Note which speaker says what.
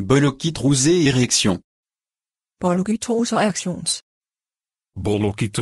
Speaker 1: Bolokit érection.
Speaker 2: Bolokit rouge erections.
Speaker 3: Bolokit